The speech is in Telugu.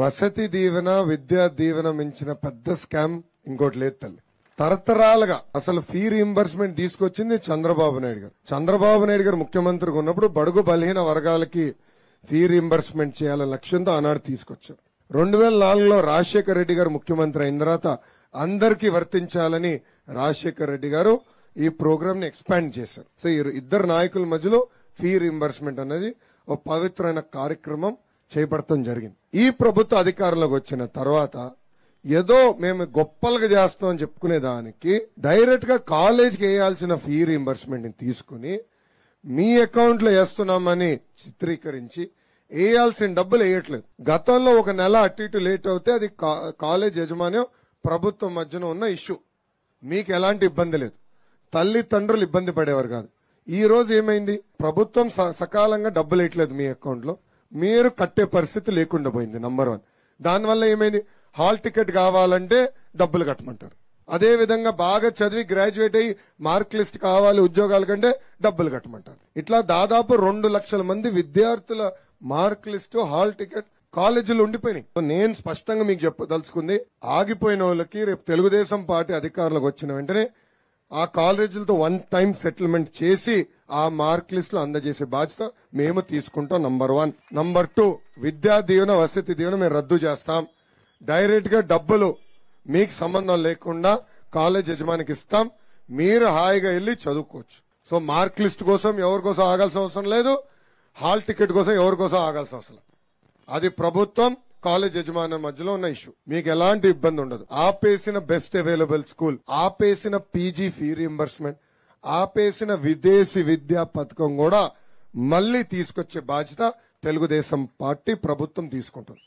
వసతి దీవెన విద్యా దీవెన మించిన పెద్ద స్కామ్ ఇంకోటి లేదు తల్లి తరతరాలుగా అసలు ఫీ రీఎంబర్స్మెంట్ తీసుకొచ్చింది చంద్రబాబు నాయుడు గారు చంద్రబాబు నాయుడు గారు ముఖ్యమంత్రిగా ఉన్నప్పుడు బడుగు బలహీన వర్గాలకి ఫీ రీఎంబర్స్మెంట్ చేయాలనే లక్ష్యంతో ఆనాడు తీసుకొచ్చారు రెండు వేల నాలుగులో రాజశేఖర రెడ్డి గారు ముఖ్యమంత్రి అయిన తర్వాత అందరికీ వర్తించాలని రాజశేఖర రెడ్డి గారు ఈ ప్రోగ్రామ్ ని ఎక్స్పాండ్ చేశారు సో ఇద్దరు నాయకుల మధ్యలో ఫీ రీఎంబర్స్మెంట్ అనేది ఒక పవిత్రమైన కార్యక్రమం చేపడటం జరిగింది ఈ ప్రభుత్వ అధికారంలోకి వచ్చిన తర్వాత ఏదో మేము గొప్పలుగా చేస్తాం అని చెప్పుకునే దానికి డైరెక్ట్ గా కాలేజ్కి వేయాల్సిన ఫీ రీఎంబర్స్మెంట్ ని తీసుకుని మీ అకౌంట్ లో వేస్తున్నామని చిత్రీకరించి వేయాల్సిన డబ్బులు వేయట్లేదు గతంలో ఒక నెల అటు ఇటు లేట్ అవుతే అది కాలేజ్ యజమాన్యం ప్రభుత్వం మధ్యన ఉన్న ఇష్యూ మీకు ఎలాంటి ఇబ్బంది లేదు తల్లిదండ్రులు ఇబ్బంది పడేవారు కాదు ఈ రోజు ఏమైంది ప్రభుత్వం సకాలంగా డబ్బులు వేయట్లేదు మీ అకౌంట్లో మీరు కట్టే పరిస్థితి లేకుండా పోయింది నంబర్ వన్ దానివల్ల ఏమైంది హాల్ టికెట్ కావాలంటే డబ్బులు కట్టమంటారు అదే విధంగా బాగా చదివి గ్రాడ్యుయేట్ అయ్యి మార్క్ లిస్ట్ కావాలి ఉద్యోగాల కంటే డబ్బులు కట్టమంటారు ఇట్లా దాదాపు రెండు లక్షల మంది విద్యార్థుల మార్క్ లిస్టు హాల్ టికెట్ కాలేజీలు ఉండిపోయినాయి నేను స్పష్టంగా మీకు చెప్పదలుచుకుంది ఆగిపోయిన వాళ్ళకి రేపు తెలుగుదేశం పార్టీ అధికారులకు వచ్చిన వెంటనే ఆ కాలేజీలతో వన్ టైం సెటిల్మెంట్ చేసి ఆ మార్క్ లిస్ట్ లో అందజేసే బాధ్యత మేము తీసుకుంటాం నంబర్ వన్ నంబర్ టూ విద్యా దీవెన వసతి దీవెన మేము రద్దు చేస్తాం డైరెక్ట్ గా డబ్బులు మీకు సంబంధం లేకుండా కాలేజ్ యజమానికి ఇస్తాం మీరు హాయిగా వెళ్ళి చదువుకోవచ్చు సో మార్క్ లిస్ట్ కోసం ఎవరి కోసం ఆగాల్సిన అవసరం లేదు హాల్ టికెట్ కోసం ఎవరి కోసం ఆగాల్సిన అవసరం అది ప్రభుత్వం కాలేజ్ యజమానుల మధ్యలో ఉన్న ఇష్యూ మీకు ఎలాంటి ఇబ్బంది ఉండదు ఆపేసిన బెస్ట్ అవైలబుల్ స్కూల్ ఆపేసిన పీజీ ఫీ రీఎంబర్స్మెంట్ ఆపేసిన విదేశీ విద్యా పథకం కూడా మళ్ళీ తీసుకొచ్చే బాధ్యత తెలుగుదేశం పార్టీ ప్రభుత్వం తీసుకుంటుంది